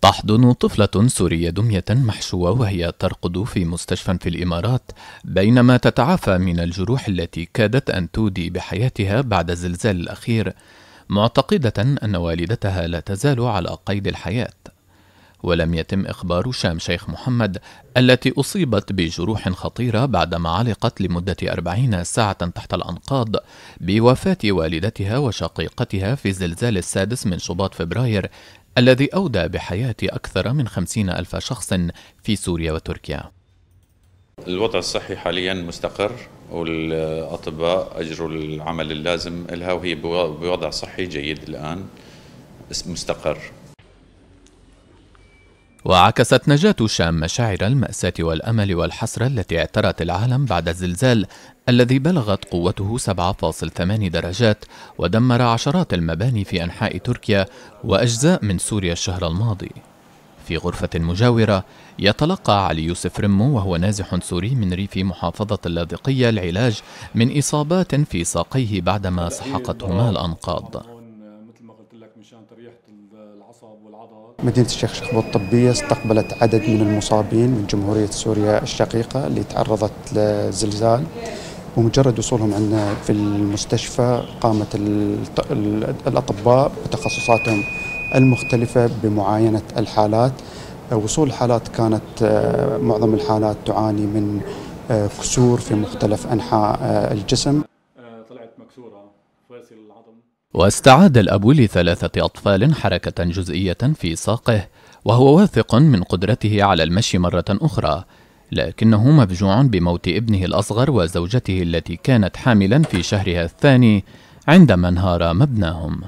تحضن طفلة سورية دمية محشوة وهي ترقد في مستشفى في الإمارات بينما تتعافى من الجروح التي كادت أن تودي بحياتها بعد الزلزال الأخير معتقدة أن والدتها لا تزال على قيد الحياة ولم يتم إخبار شام شيخ محمد التي أصيبت بجروح خطيرة بعدما علقت لمدة أربعين ساعة تحت الأنقاض بوفاة والدتها وشقيقتها في الزلزال السادس من شباط فبراير الذي أودى بحياة أكثر من خمسين ألف شخص في سوريا وتركيا الوضع الصحي حاليا مستقر والأطباء أجروا العمل اللازم لها وهي بوضع صحي جيد الآن مستقر وعكست نجاة شام مشاعر المأساة والأمل والحسرة التي اعترت العالم بعد الزلزال الذي بلغت قوته 7.8 درجات ودمر عشرات المباني في أنحاء تركيا وأجزاء من سوريا الشهر الماضي في غرفة مجاورة يتلقى علي يوسف رمو وهو نازح سوري من ريف محافظة اللاذقية العلاج من إصابات في ساقيه بعدما سحقتهما الأنقاض العصب والعضل مدينة الشيخ شخبوط الطبية استقبلت عدد من المصابين من جمهورية سوريا الشقيقة اللي تعرضت لزلزال ومجرد وصولهم عندنا في المستشفى قامت الأطباء بتخصصاتهم المختلفة بمعاينة الحالات وصول الحالات كانت آه، معظم الحالات تعاني من آه، كسور في مختلف أنحاء آه، الجسم طلعت مكسورة فاصل العظم واستعاد الأب لثلاثة أطفال حركة جزئية في ساقه وهو واثق من قدرته على المشي مرة أخرى لكنه مفجوع بموت ابنه الأصغر وزوجته التي كانت حاملا في شهرها الثاني عندما انهار مبناهم